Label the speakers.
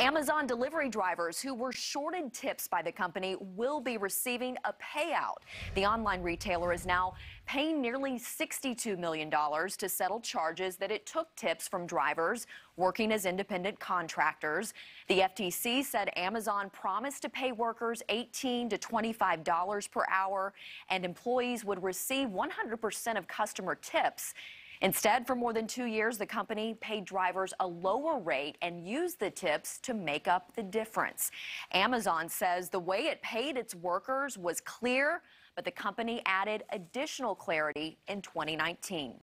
Speaker 1: Amazon delivery drivers who were shorted tips by the company will be receiving a payout. The online retailer is now paying nearly $62 million to settle charges that it took tips from drivers working as independent contractors. The FTC said Amazon promised to pay workers $18 to $25 per hour, and employees would receive 100% of customer tips. Instead, for more than two years, the company paid drivers a lower rate and used the tips to make up the difference. Amazon says the way it paid its workers was clear, but the company added additional clarity in 2019.